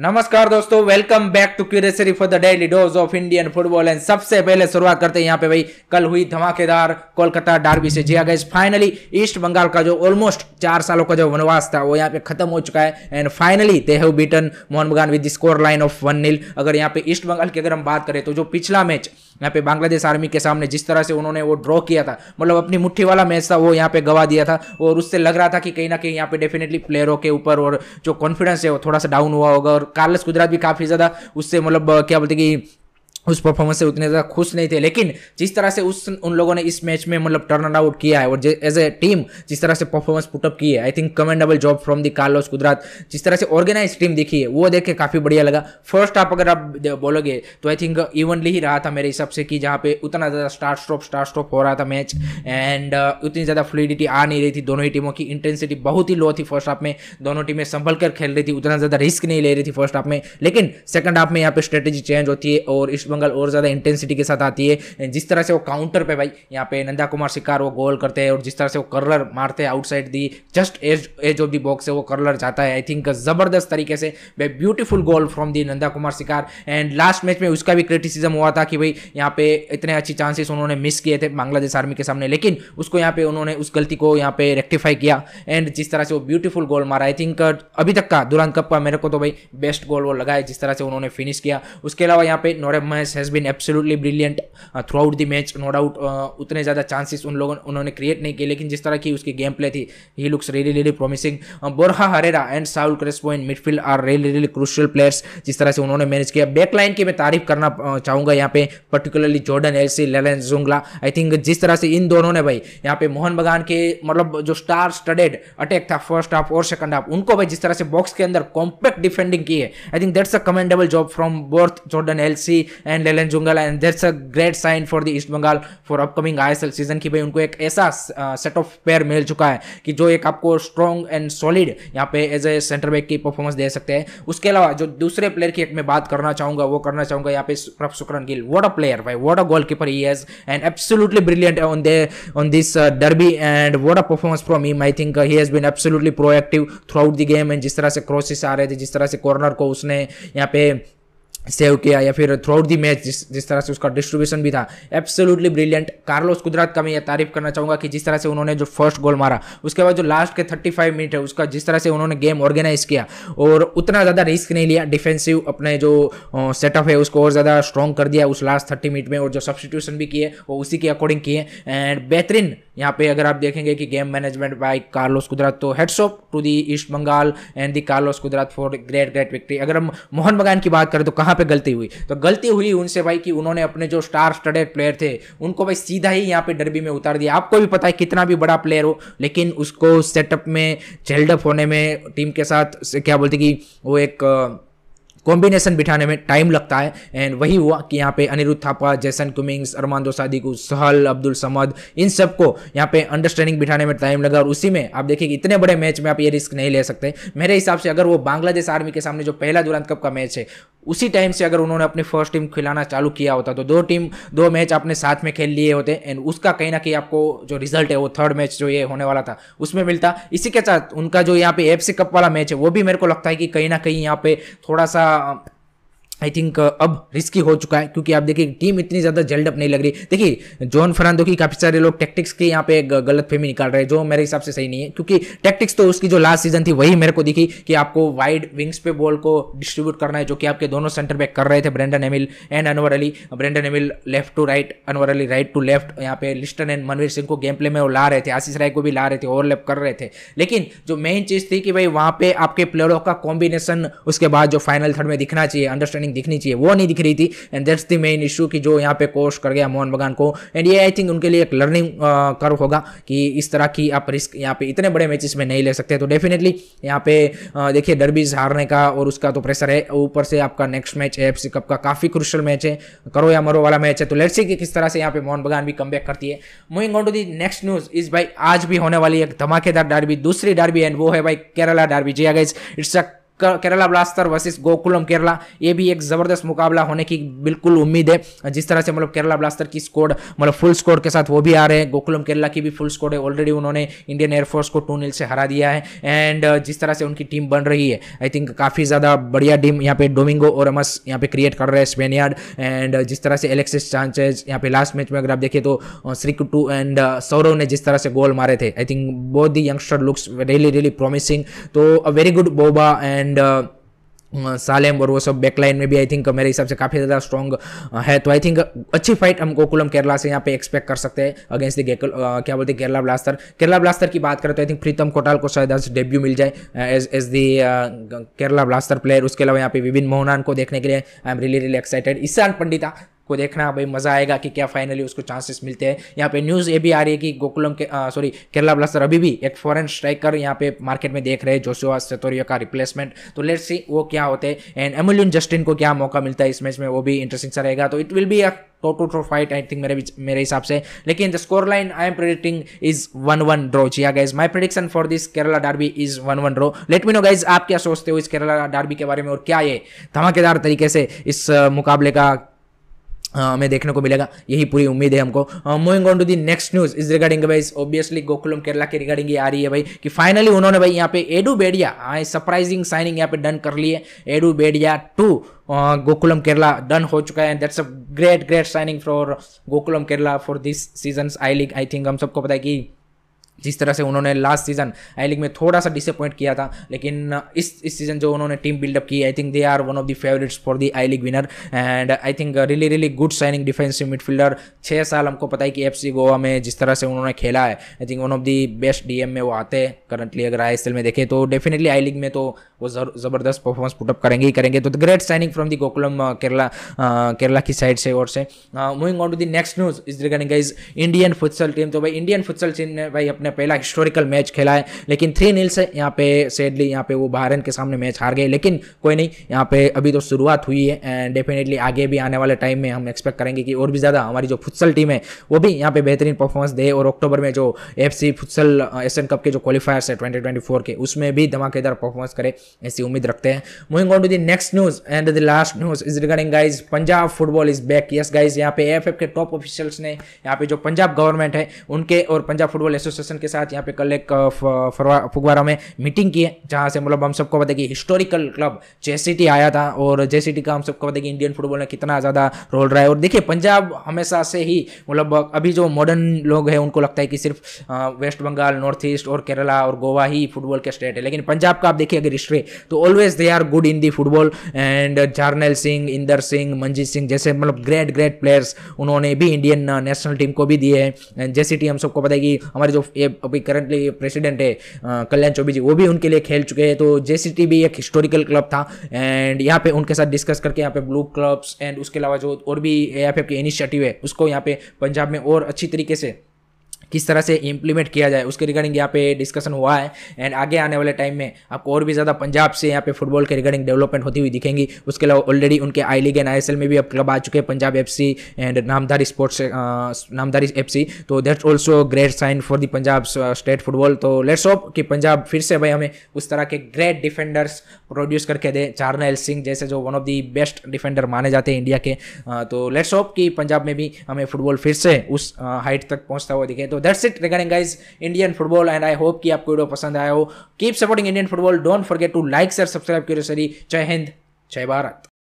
नमस्कार दोस्तों welcome back to क्यूरेसरी for the daily dose of Indian football एंड सबसे पहले शुरुआत करते हैं यहाँ पे भाई कल हुई धमाकेदार कोलकाता डार्बी से जिया गए फाइनली ईस्ट बंगाल का जो ऑलमोस्ट चार सालों का जो वनवास था वो यहाँ पे खत्म हो चुका है and finally they have beaten Mohun Bagan with score line of one nil अगर यहाँ पे ईस्ट बंगाल की अगर हम बात करें तो जो पिछला मैच यहाँ पे बांग्लादेश आर्मी के सामने जिस तरह से उन्होंने वो ड्रॉ किया था मतलब अपनी मुट्ठी वाला मैच था वो यहाँ पे गवा दिया था और उससे लग रहा था कि कहीं ना कहीं यहाँ पे डेफिनेटली प्लेयरों के ऊपर और जो कॉन्फिडेंस है वो थोड़ा सा डाउन हुआ होगा और कार्लस गुजरात भी काफ़ी ज़्यादा उससे मतलब क्या बोलते कि उस परफॉर्मेंस से उतने ज़्यादा खुश नहीं थे लेकिन जिस तरह से उस उन लोगों ने इस मैच में मतलब टर्न आउट किया है और एज ए टीम जिस तरह से परफॉर्मेंस पुटअप की है I think commendable job from the Carlos Cuadrat जिस तरह से ऑर्गेनाइज टीम दिखी है वो देख के काफ़ी बढ़िया लगा फर्स्ट हाफ अगर आप बोलोगे तो आई थिंक इवनली ही रहा था मेरे हिसाब से कि जहाँ पे उतना ज़्यादा स्टार्ट स्टॉप स्टार्ट स्टॉप हो रहा था मैच एंड uh, उतनी ज़्यादा फ्लूडिटी आ नहीं रही थी दोनों ही टीमों की इंटेंसिटी बहुत ही लो थी फर्स्ट हाफ में दोनों टीमें संभल कर खेल रही थी उतना ज़्यादा रिस्क नहीं ले रही थी फर्स्ट हाफ में लेकिन सेकंड हाफ में यहाँ पे स्ट्रेटेजी चेंज होती है और इस बंगाल और ज़्यादा इंटेंसिटी के साथ आती है जिस तरह से वो काउंटर पे भाई यहाँ पे नंदा कुमार शिकार वो गोल करते हैं और जिस तरह से वो कर्लर मारते हैं outside the just edge edge of the box से वो कर्लर जाता है आई थिंक ज़बरदस्त तरीके से भाई beautiful goal from the Nanda Kumar Sekar and last match में उसका भी क्रिटिसिज्म हुआ था कि भाई यहाँ पे इतने अच्छी चांसेस उन्होंने मिस किए थे बांग्लादेश आर्मी के सामने लेकिन उसको यहाँ पे उन्होंने उस गलती को यहाँ पे रेक्टिफाई किया एंड जिस तरह से वो ब्यूटीफुल गोल मारा आई थिंक uh, अभी तक का दुरान कप का मेरे को तो भाई बेस्ट गोल वो लगा है जिस तरह से उन्होंने फिनिश किया उसके अलावा यहाँ पे नोरेब गोमेस has been absolutely brilliant throughout the match no doubt उतने ज़्यादा चांसेस उन लोगों उन्होंने क्रिएट नहीं किए लेकिन जिस तरह की उसकी गेम प्ले थी ही looks really really promising Borja Herrera and Saul Crespo in midfield are really really crucial players जिस तरह से उन्होंने मैनेज किया बैकलाइन की मैं तारीफ करना uh, चाहूँगा यहाँ पे पर्टिकुलरली जॉर्डन एलसी लेलन जुंगला आई थिंक जिस तरह से इन दोनों ने भाई यहाँ पे मोहन बगान के मतलब जो स्टार स्टडेड अटैक था फर्स्ट हाफ और सेकंड हाफ उनको भाई जिस तरह से बॉक्स के अंदर कॉम्पैक्ट डिफेंडिंग की है I think that's a commendable job from both Jordan Elsey and लेलन जुंगल and that's a great sign for the East Bengal for upcoming I season की भाई उनको एक ऐसा सेट ऑफ पेयर मिल चुका है कि जो एक आपको स्ट्रॉन्ग एंड सॉलिड यहाँ पे एज ए सेंटर बैक की परफॉर्मेंस दे सकते हैं उसके अलावा जो दूसरे प्लेयर की एक मैं बात करना चाहूंगा वो करना चाहूंगा यहाँ पे Prabhsukhan Gill what a player भाई what a goalkeeper he has and absolutely brilliant on the on this derby and what a performance from him I think he has been absolutely proactive throughout the game and जिस तरह से crosses आ रहे थे जिस तरह से corner को उसने यहाँ पे सेव किया या फिर थ्रू आउट दी मैच जिस जिस तरह से उसका डिस्ट्रीब्यूशन भी था एब्सोल्युटली ब्रिलियंट कार्लोस कुदरत का मैं यह तारीफ करना चाहूँगा कि जिस तरह से उन्होंने जो फर्स्ट गोल मारा उसके बाद जो लास्ट के 35 मिनट है उसका जिस तरह से उन्होंने गेम ऑर्गेनाइज किया और उतना ज़्यादा रिस्क नहीं लिया डिफेंसिव अपने जो सेटअप है उसको और ज़्यादा स्ट्रॉन्ग कर दिया उस लास्ट थर्टी मिनट में और जो सब्सटीट्यूशन भी किए वो उसी के अकॉर्डिंग किए एंड बेहतरीन यहाँ पे अगर आप देखेंगे कि game management by Carlos Cuadrat तो heads off to the East Bengal and the Carlos Cuadrat for great great victory अगर हम मोहन बगान की बात करें तो कहाँ पर गलती हुई तो गलती हुई उनसे भाई कि उन्होंने अपने जो स्टार स्टडेड प्लेयर थे उनको भाई सीधा ही यहाँ पे डरबी में उतार दिया आपको भी पता है कितना भी बड़ा प्लेयर हो लेकिन उसको सेटअप में जेल्डअप होने में टीम के साथ क्या बोलते कि वो एक कॉम्बिनेशन बिठाने में टाइम लगता है एंड वही हुआ कि यहाँ पे अनिरुद्ध थापा जैसन कुमिंग्स अरमांदो सादिकू सहल अब्दुल समद इन सबको यहाँ पे अंडरस्टैंडिंग बिठाने में टाइम लगा और उसी में आप देखिए इतने बड़े मैच में आप ये रिस्क नहीं ले सकते मेरे हिसाब से अगर वो बांग्लादेश आर्मी के सामने जो पहला दुरंत कप का मैच है उसी टाइम से अगर उन्होंने अपनी फर्स्ट टीम खिलाना चालू किया होता तो दो टीम दो मैच आपने साथ में खेल लिए होते एंड उसका कहीं ना कहीं आपको जो रिजल्ट है वो थर्ड मैच जो ये होने वाला था उसमें मिलता इसी के साथ उनका जो यहाँ पे एफ कप वाला मैच है वो भी मेरे को लगता है कि कहीं ना कहीं यहाँ पे थोड़ा सा आई थिंक uh, अब रिस्की हो चुका है क्योंकि आप देखिए टीम इतनी ज़्यादा जल्डअप नहीं लग रही देखिए जॉन फरांदो की काफ़ी सारे लोग टैक्टिक्स के यहाँ पे गलत फेमी निकाल रहे हैं जो मेरे हिसाब से सही नहीं है क्योंकि टैक्टिक्स तो उसकी जो लास्ट सीजन थी वही मेरे को दिखी कि आपको वाइड विंग्स पे बॉल को डिस्ट्रीब्यूट करना है जो कि आपके दोनों सेंटर बैक कर रहे थे Brendan Emil and Anwar Ali Brendan Emil left to right Anwar Ali right to left यहाँ पे लिस्टन एंड मनवीर सिंह को गेम प्ले में वो ला रहे थे आशीष राय को भी ला रहे थे ओवरलैप कर रहे थे लेकिन जो मेन चीज़ थी कि भाई वहाँ पे आपके प्लेयरों का कॉम्बिनेशन उसके बाद जो फाइनल थर्ड में दिखना चाहिए अंडरस्टैंडिंग समथिंग दिखनी चाहिए वो नहीं दिख रही थी and that's the main issue कि जो यहाँ पे कोर्स कर गया मोहन बगान को एंड ये आई थिंक उनके लिए एक लर्निंग कर्व uh, होगा कि इस तरह की आप रिस्क यहाँ पे इतने बड़े मैचेस में नहीं ले सकते तो डेफिनेटली यहाँ पे uh, देखिए डरबीज हारने का और उसका तो प्रेशर है ऊपर से आपका नेक्स्ट मैच है एफ कप का काफ़ी क्रुशल मैच है करो या मरो वाला मैच है तो लेट्स सी कि किस तरह से यहाँ पे मोहन बगान भी कम करती है moving on to the next news इस भाई आज भी होने वाली एक धमाकेदार डारबी दूसरी डारबी एंड वो है भाई केरला डारबी जी guys it's a Kerala blaster versus Gokulam Kerala ये भी एक ज़बरदस्त मुकाबला होने की बिल्कुल उम्मीद है जिस तरह से मतलब केरला ब्लास्टर की स्कोर मतलब फुल स्कोर के साथ वो भी आ रहे हैं गोकुलम केरला की भी फुल स्कोर है ऑलरेडी उन्होंने इंडियन एयरफोर्स को टू नील से हरा दिया है एंड uh, जिस तरह से उनकी टीम बन रही है आई थिंक काफ़ी ज़्यादा बढ़िया टीम यहाँ पे डोमिंगो और अमस यहाँ पे क्रिएट कर रहे हैं स्पेनियार्ड एंड uh, जिस तरह से एलेक्सिस चांचेज यहाँ पे लास्ट मैच में अगर आप देखिए तो श्री कुट्टू एंड सौरव ने जिस तरह से गोल मारे थे आई थिंक बहुत the youngster looks really really promising तो a very good Boba and and Salem uh, uh, और वो सब बैकलाइन में भी आई थिंक मेरे हिसाब से काफ़ी ज़्यादा स्ट्रॉन्ग uh, है तो आई थिंक अच्छी फाइट हम गोकुलम केरला से यहाँ पे एक्सपेक्ट कर सकते हैं अगेंस्ट द क्या बोलते हैं केरला ब्लास्टर केरला ब्लास्टर की बात करें तो आई थिंक प्रीतम कोटाल को शायद आज डेब्यू मिल जाए as as the Kerala blaster player उसके अलावा यहाँ पे विभिन्न मोहनान को देखने के लिए I am really really excited Ishan Pandita को देखना भाई मज़ा आएगा कि क्या फाइनली उसको चांसेस मिलते हैं यहाँ पे न्यूज़ ये भी आ रही है कि गोकुलम के सॉरी केरला ब्लास्टर अभी भी एक फॉरन स्ट्राइकर यहाँ पे मार्केट में देख रहे हैं जोशुआ सतोरिया का रिप्लेसमेंट तो लेट सी वो क्या होते हैं एंड एमुलियन जस्टिन को क्या मौका मिलता है इस मैच में वो भी इंटरेस्टिंग सा रहेगा तो it will be a to to fight I think मेरे मेरे हिसाब से लेकिन the score line I am predicting is one one draw जी guys my prediction for this Kerala derby is one one draw let me know guys आप क्या सोचते हो इस केरला डारबी के बारे में और क्या ये धमाकेदार तरीके से इस मुकाबले का हाँ, हमें देखने को मिलेगा यही पूरी उम्मीद है हमको moving on to the next news is regarding भाई ऑब्वियसली गोकुलम केरला के रिगार्डिंग ये आ रही है भाई कि फाइनली उन्होंने भाई यहाँ पे एडू बेडिया सरप्राइजिंग हाँ, साइनिंग यहाँ पे डन कर ली है एडू बेडिया टू हाँ, गोकुलम केरला डन हो चुका है that's a great great signing for Gokulam Kerala for this season I league I think हम सबको पता है कि जिस तरह से उन्होंने लास्ट सीजन आई लीग में थोड़ा सा डिसअपॉइंट किया था लेकिन uh, इस इस सीजन जो उन्होंने टीम बिल्डअप की I think they are one of the favourites for the I league winner and I think really really good signing defensive midfielder छः साल हमको पता है कि एफ गोवा में जिस तरह से उन्होंने खेला है I think one of the best डी में वो आते हैं करंटली अगर आई में देखें तो डेफिनेटली आई लीग में तो वो ज़बरदस्त परफॉर्मेंस पुटअप करेंगे ही करेंगे तो great signing from the Gokulam Kerala Kerala की साइड से और से moving on to the next news is regarding is Indian futsal team तो भाई इंडियन फुटसल टीम ने भाई अपने अपने पहला हिस्टोरिकल मैच खेला है लेकिन थ्री नील से यहाँ पे सेडली यहाँ पे वो बहरन के सामने मैच हार गए लेकिन कोई नहीं यहाँ पे अभी तो शुरुआत हुई है एंड डेफिनेटली आगे भी आने वाले टाइम में हम एक्सपेक्ट करेंगे कि और भी ज़्यादा हमारी जो फुटसल टीम है वो भी यहाँ पे बेहतरीन परफॉर्मेंस दे और अक्टूबर में जो F C futsal Asian cup के जो क्वालिफायर्स है ट्वेंटी ट्वेंटी फोर के उसमें भी धमाकेदार परफॉर्मेंस करे ऐसी उम्मीद रखते हैं moving on to the next news and the last news is regarding guys Punjab football is back yes guys यहाँ पे एफ के टॉप ऑफिशियल्स ने यहाँ पे जो पंजाब गवर्नमेंट है उनके और पंजाब फुटबॉल एसोसिएशन के साथ यहाँ पे कल एक फुगवारा में मीटिंग की है जहाँ से मतलब हम सबको पता है कि हिस्टोरिकल क्लब जे आया था और जे का हम सबको पता है कि इंडियन फुटबॉल में कितना ज़्यादा रोल रहा है और देखिए पंजाब हमेशा से ही मतलब अभी जो मॉडर्न लोग हैं उनको लगता है कि सिर्फ वेस्ट बंगाल नॉर्थ ईस्ट और केरला और गोवा ही फुटबॉल के स्टेट है लेकिन पंजाब का आप देखिए अगर हिस्ट्री तो always they are good in the football and Jarnail Singh Inder Singh Manjeet Singh जैसे मतलब ग्रेट ग्रेट प्लेयर्स उन्होंने भी इंडियन नेशनल टीम को भी दिए हैं जैसी टीम हम सबको पता है कि हमारे जो ये अभी करंटली प्रेसिडेंट है कल्याण चौबे जी वो भी उनके लिए खेल चुके हैं तो जे भी एक हिस्टोरिकल क्लब था एंड यहाँ पे उनके साथ डिस्कस करके यहाँ पे ब्लू क्लब्स एंड उसके अलावा जो और भी यहाँ पे आपके इनिशिएटिव है उसको यहाँ पे पंजाब में और अच्छी तरीके से किस तरह से इंप्लीमेंट किया जाए उसके रिगार्डिंग यहाँ पे डिस्कशन हुआ है एंड आगे आने वाले टाइम में आपको और भी ज़्यादा पंजाब से यहाँ पे फुटबॉल के रिगार्डिंग डेवलपमेंट होती हुई दिखेंगी उसके अलावा ऑलरेडी उनके आई लीग एंड आई में भी अब क्लब आ चुके हैं Punjab F and Namdhari sports Namdhari F तो that's also great sign for the Punjab state football तो लेट्स होप कि पंजाब फिर से भाई हमें उस तरह के ग्रेट डिफेंडर्स प्रोड्यूस करके दें चारनैल सिंह जैसे जो one of the best defender माने जाते हैं इंडिया के तो लेट्स होप कि पंजाब में भी हमें फुटबॉल फिर से उस हाइट तक पहुँचता हुआ दिखे तो that's it regarding guys Indian football and I hope कि आपको वीडियो पसंद आया हो keep supporting Indian football don't forget to like share subscribe करो सरी जय हिंद जय भारत